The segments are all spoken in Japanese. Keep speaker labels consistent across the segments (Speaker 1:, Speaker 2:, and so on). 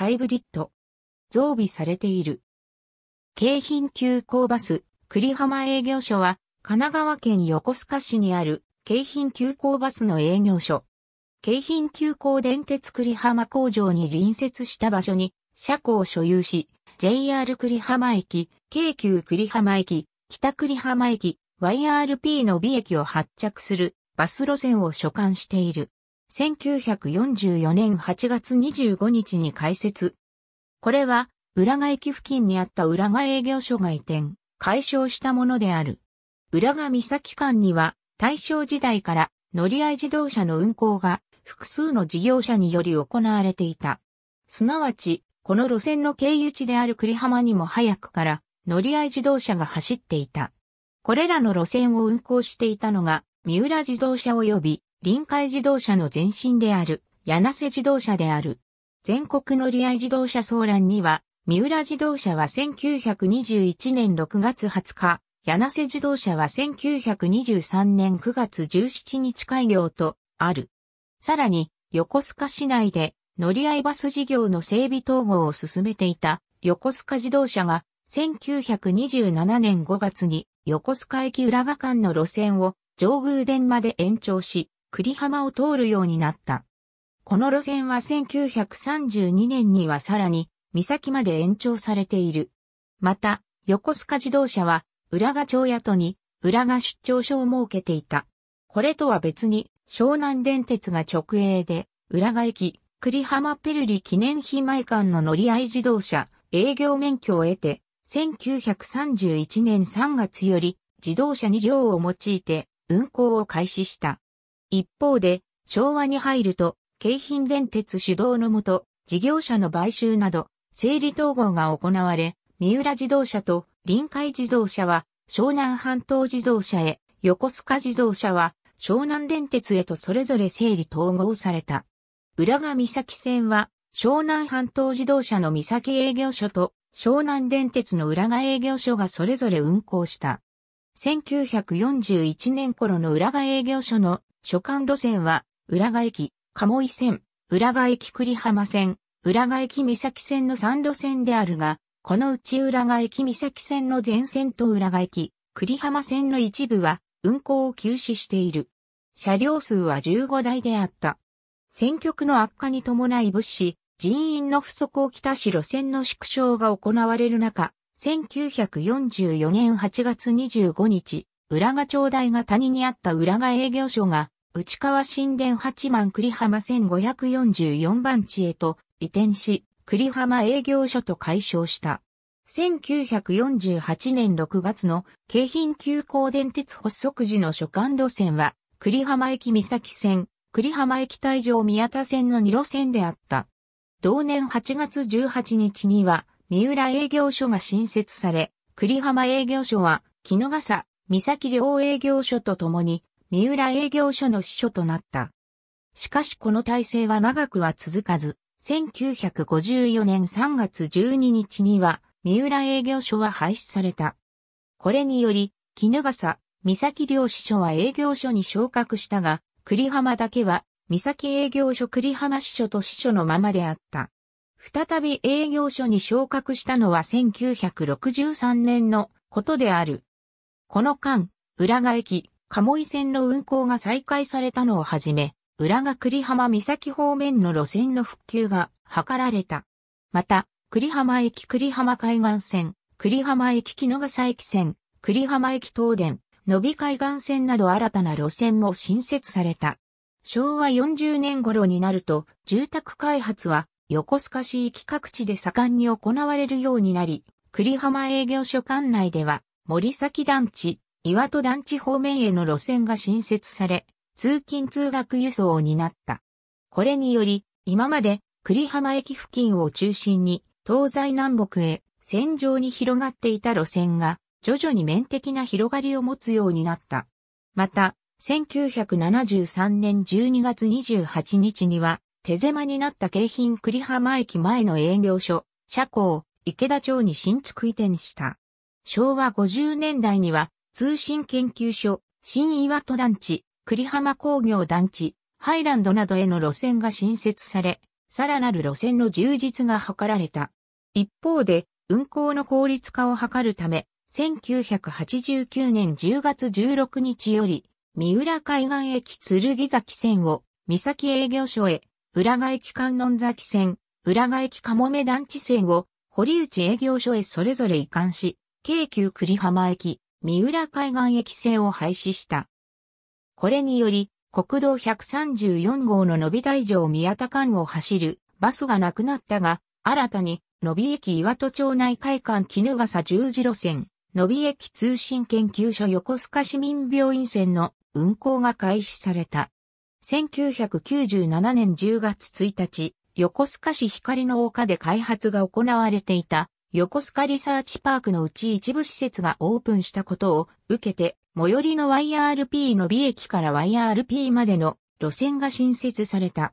Speaker 1: ハイブリッド。増備されている。京浜急行バス、栗浜営業所は、神奈川県横須賀市にある、京浜急行バスの営業所。京浜急行電鉄栗浜工場に隣接した場所に、車庫を所有し、JR 栗浜駅、京急栗浜駅、北栗浜駅、YRP の美駅を発着するバス路線を所管している。1944年8月25日に開設。これは、浦賀駅付近にあった浦賀営業所が移転、解消したものである。浦賀岬間には、大正時代から乗り合い自動車の運行が複数の事業者により行われていた。すなわち、この路線の経由地である栗浜にも早くから乗り合い自動車が走っていた。これらの路線を運行していたのが、三浦自動車及び臨海自動車の前身である、柳瀬自動車である。全国乗り合い自動車騒乱には、三浦自動車は1921年6月20日、柳瀬自動車は1923年9月17日開業と、ある。さらに、横須賀市内で乗り合いバス事業の整備統合を進めていた横須賀自動車が1927年5月に横須賀駅浦賀間の路線を上宮殿まで延長し、栗浜を通るようになった。この路線は1932年にはさらに、岬まで延長されている。また、横須賀自動車は、浦賀町宿に、浦賀出張所を設けていた。これとは別に、湘南電鉄が直営で、浦賀駅、栗浜ペルリ記念碑前間の乗り合い自動車、営業免許を得て、1931年3月より、自動車2両を用いて、運行を開始した。一方で、昭和に入ると、京浜電鉄主導のもと、事業者の買収など、整理統合が行われ、三浦自動車と臨海自動車は湘南半島自動車へ、横須賀自動車は湘南電鉄へとそれぞれ整理統合された。浦賀岬線は湘南半島自動車の岬営業所と湘南電鉄の浦賀営業所がそれぞれ運行した。1941年頃の浦賀営業所の所管路線は、浦賀駅、鴨居線、浦賀駅栗浜線、浦賀駅三崎線の3路線であるが、このうち浦賀駅三崎線の全線と浦賀駅、栗浜線の一部は運行を休止している。車両数は15台であった。選挙区の悪化に伴い物資、人員の不足をきたし路線の縮小が行われる中、1944年8月25日、浦賀町大が谷にあった浦賀営業所が、内川新田八幡栗浜1544番地へと移転し、栗浜営業所と解消した。1948年6月の京浜急行電鉄発足時の所管路線は、栗浜駅三崎線、栗浜駅退場宮田線の2路線であった。同年8月18日には、三浦営業所が新設され、栗浜営業所は、木の笠、三崎両営業所とともに、三浦営業所の支所となった。しかしこの体制は長くは続かず、1954年3月12日には、三浦営業所は廃止された。これにより、絹笠、三崎両支所は営業所に昇格したが、栗浜だけは、三崎営業所栗浜支所と支所のままであった。再び営業所に昇格したのは1963年のことである。この間、浦賀駅、鴨居線の運行が再開されたのをはじめ、浦賀栗浜岬方面の路線の復旧が図られた。また、栗浜駅栗浜海岸線、栗浜駅木野笠駅線、栗浜駅東電、伸び海岸線など新たな路線も新設された。昭和40年頃になると、住宅開発は横須賀市域各地で盛んに行われるようになり、栗浜営業所管内では、森崎団地、岩戸団地方面への路線が新設され、通勤通学輸送を担った。これにより、今まで栗浜駅付近を中心に東西南北へ線上に広がっていた路線が徐々に面的な広がりを持つようになった。また、1973年12月28日には手狭になった京浜栗浜駅前の営業所、車庫を池田町に新築移転した。昭和50年代には、通信研究所、新岩戸団地、栗浜工業団地、ハイランドなどへの路線が新設され、さらなる路線の充実が図られた。一方で、運行の効率化を図るため、1989年10月16日より、三浦海岸駅剣崎線を、三崎営業所へ、浦賀駅観音崎線、浦賀駅かもめ団地線を、堀内営業所へそれぞれ移管し、京急栗浜駅、三浦海岸駅線を廃止した。これにより、国道134号の伸び大城宮田間を走るバスがなくなったが、新たに、伸び駅岩戸町内会館絹笠十字路線、伸び駅通信研究所横須賀市民病院線の運行が開始された。1997年10月1日、横須賀市光の丘で開発が行われていた横須賀リサーチパークのうち一部施設がオープンしたことを受けて、最寄りの YRP の B 駅から YRP までの路線が新設された。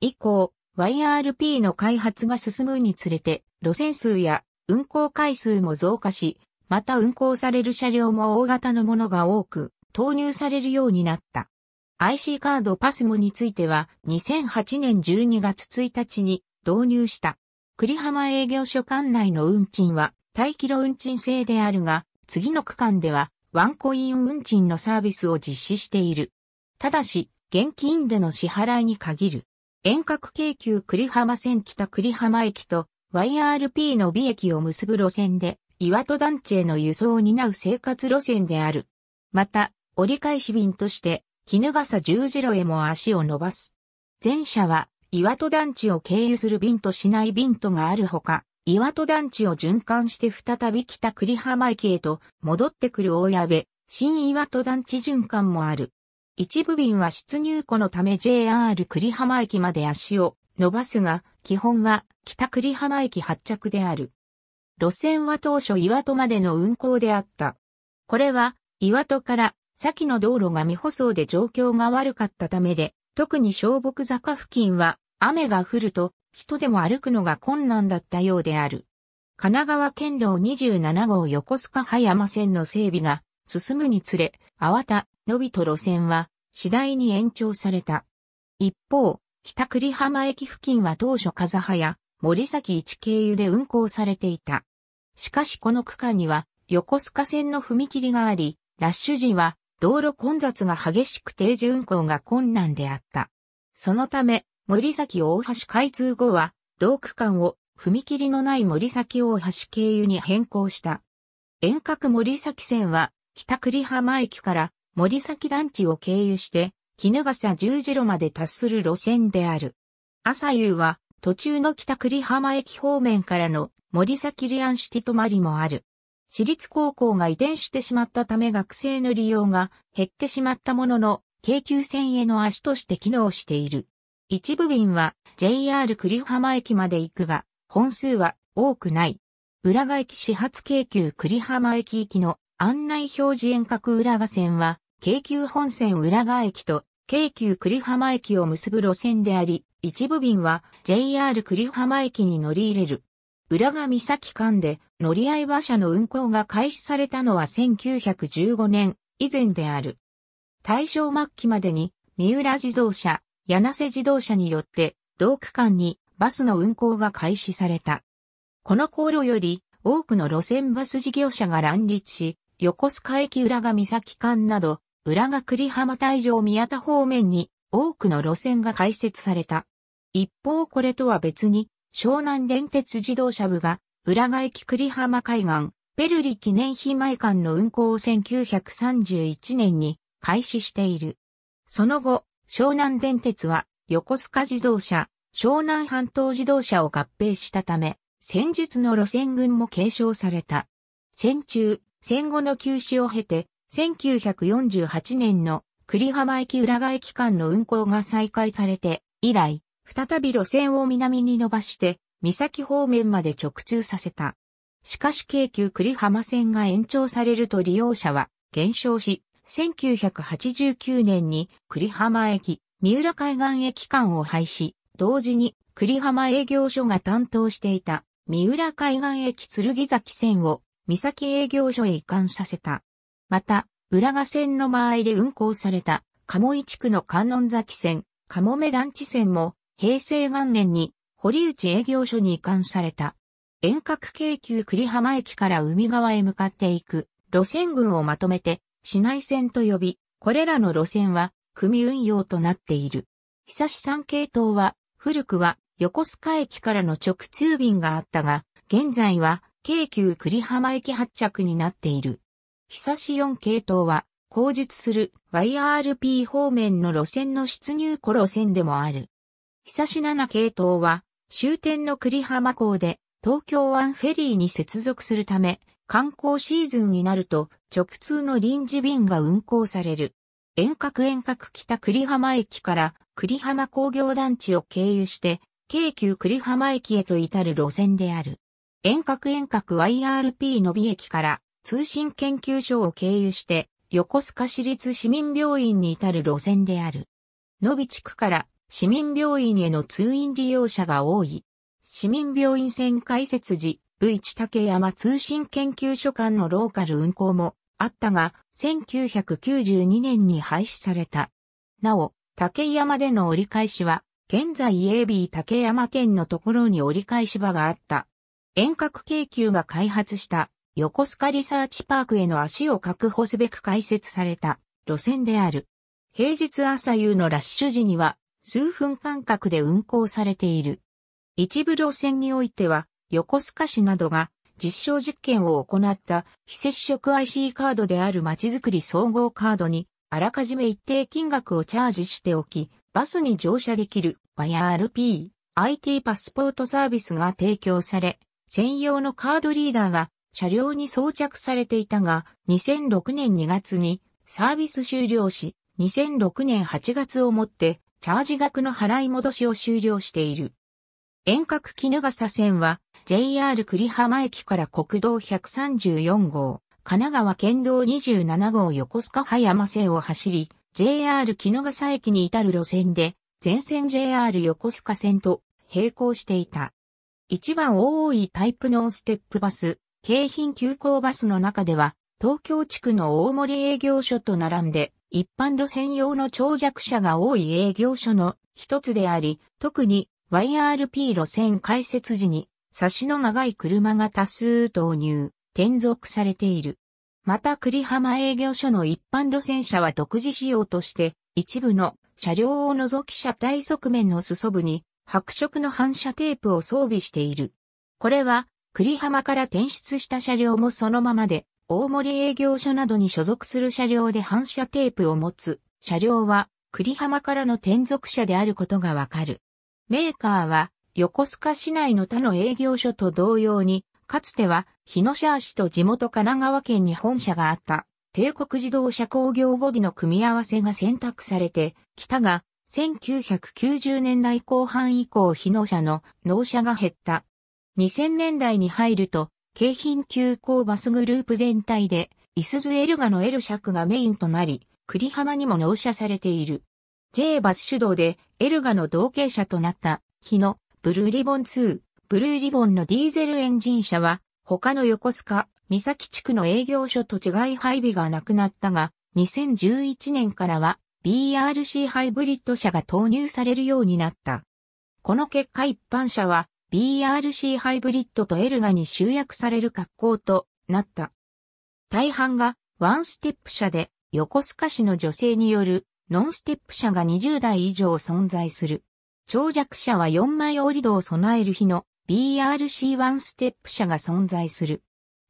Speaker 1: 以降、YRP の開発が進むにつれて、路線数や運行回数も増加し、また運行される車両も大型のものが多く、投入されるようになった。IC カードパスモについては、2008年12月1日に導入した。栗浜営業所管内の運賃は、待機路運賃制であるが、次の区間では、ワンコイン運賃のサービスを実施している。ただし、現金での支払いに限る。遠隔京急栗浜線北栗浜駅と YRP の美駅を結ぶ路線で、岩戸団地への輸送を担う生活路線である。また、折り返し便として、絹笠十字路へも足を伸ばす。前者は、岩戸団地を経由する便としない便とがあるほか、岩戸団地を循環して再び北栗浜駅へと戻ってくる大矢部、新岩戸団地循環もある。一部便は出入庫のため JR 栗浜駅まで足を伸ばすが、基本は北栗浜駅発着である。路線は当初岩戸までの運行であった。これは岩戸から先の道路が未舗装で状況が悪かったためで、特に小木坂付近は雨が降ると人でも歩くのが困難だったようである。神奈川県道27号横須賀葉山線の整備が進むにつれ、淡田、伸びと路線は次第に延長された。一方、北栗浜駅付近は当初風葉や森崎一経由で運行されていた。しかしこの区間には横須賀線の踏切があり、ラッシュ時は道路混雑が激しく定時運行が困難であった。そのため、森崎大橋開通後は、同区間を踏切のない森崎大橋経由に変更した。遠隔森崎線は、北栗浜駅から森崎団地を経由して、絹笠十字路まで達する路線である。朝夕は、途中の北栗浜駅方面からの森崎リアンシティ泊まりもある。私立高校が移転してしまったため学生の利用が減ってしまったものの、京急線への足として機能している。一部便は JR 栗浜駅まで行くが、本数は多くない。浦賀駅始発京急栗浜駅行きの案内表示遠隔浦賀線は、京急本線浦賀駅と京急栗浜駅を結ぶ路線であり、一部便は JR 栗浜駅に乗り入れる。浦賀岬間で乗り合い馬車の運行が開始されたのは1915年以前である。大正末期までに三浦自動車、柳瀬自動車によって同区間にバスの運行が開始された。この航路より多くの路線バス事業者が乱立し、横須賀駅浦賀岬間など、浦賀栗浜大城宮田方面に多くの路線が開設された。一方これとは別に湘南電鉄自動車部が、浦賀駅栗浜海岸、ペルリ記念碑前間の運行を1931年に開始している。その後、湘南電鉄は横須賀自動車、湘南半島自動車を合併したため、戦術の路線群も継承された。戦中、戦後の休止を経て、1948年の栗浜駅浦賀駅間の運行が再開されて、以来、再び路線を南に伸ばして、三崎方面まで直通させた。しかし京急栗浜線が延長されると利用者は減少し、1989年に栗浜駅、三浦海岸駅間を廃止、同時に栗浜営業所が担当していた三浦海岸駅剣崎線を三崎営業所へ移管させた。また、浦賀線の間合いで運行された鴨井地区の観音崎線、鴨目団地線も平成元年に堀内営業所に移管された。遠隔京急栗浜駅から海側へ向かっていく路線群をまとめて市内線と呼び、これらの路線は組運用となっている。久し3系統は古くは横須賀駅からの直通便があったが、現在は京急栗浜駅発着になっている。久し4系統は後述する YRP 方面の路線の出入庫路線でもある。久しなな系統は、終点の栗浜港で東京湾フェリーに接続するため、観光シーズンになると直通の臨時便が運行される。遠隔遠隔北栗浜駅から栗浜工業団地を経由して、京急栗浜駅へと至る路線である。遠隔遠隔 YRP 伸び駅から通信研究所を経由して、横須賀市立市民病院に至る路線である。伸び地区から市民病院への通院利用者が多い。市民病院線開設時、V 地竹山通信研究所間のローカル運行もあったが、1992年に廃止された。なお、竹山での折り返しは、現在 AB 竹山県のところに折り返し場があった。遠隔京急が開発した横須賀リサーチパークへの足を確保すべく開設された路線である。平日朝夕のラッシュ時には数分間隔で運行されている。一部路線においては、横須賀市などが実証実験を行った非接触 IC カードであるまちづくり総合カードにあらかじめ一定金額をチャージしておき、バスに乗車できるバヤ RP、IT パスポートサービスが提供され、専用のカードリーダーが車両に装着されていたが、2006年2月にサービス終了し、2006年8月をもってチャージ額の払い戻しを終了している。遠隔ガサ線は JR 栗浜駅から国道134号、神奈川県道27号横須賀葉山線を走り、JR 絹笠駅に至る路線で、全線 JR 横須賀線と並行していた。一番多いタイプのステップバス、京浜急行バスの中では、東京地区の大森営業所と並んで、一般路線用の長尺車が多い営業所の一つであり、特に YRP 路線開設時に、差しの長い車が多数投入、転属されている。また栗浜営業所の一般路線車は独自仕様として、一部の車両を除き車体側面の裾部に白色の反射テープを装備している。これは、栗浜から転出した車両もそのままで大森営業所などに所属する車両で反射テープを持つ車両は栗浜からの転属車であることがわかる。メーカーは横須賀市内の他の営業所と同様に、かつては日野車市と地元神奈川県に本社があった帝国自動車工業ボディの組み合わせが選択されてきたが、1990年代後半以降日野社の納車が減った。2000年代に入ると京浜急行バスグループ全体で、イスズエルガのエル釈がメインとなり、栗浜にも納車されている。J バス主導で、エルガの同型車となった、日野、ブルーリボン2、ブルーリボンのディーゼルエンジン車は、他の横須賀、三崎地区の営業所と違い配備がなくなったが、2011年からは BRC ハイブリッド車が投入されるようになった。この結果一般車は BRC ハイブリッドとエルガに集約される格好となった。大半がワンステップ車で横須賀市の女性によるノンステップ車が20台以上存在する。長尺車は4枚折り戸を備える日の b r c ワンステップ車が存在する。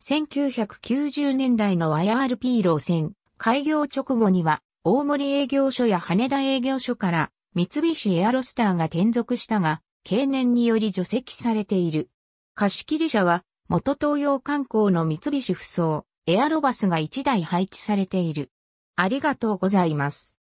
Speaker 1: 1990年代の IRP 路線、開業直後には大森営業所や羽田営業所から三菱エアロスターが転属したが、経年により除籍されている。貸切車は、元東洋観光の三菱不桑、エアロバスが1台配置されている。ありがとうございます。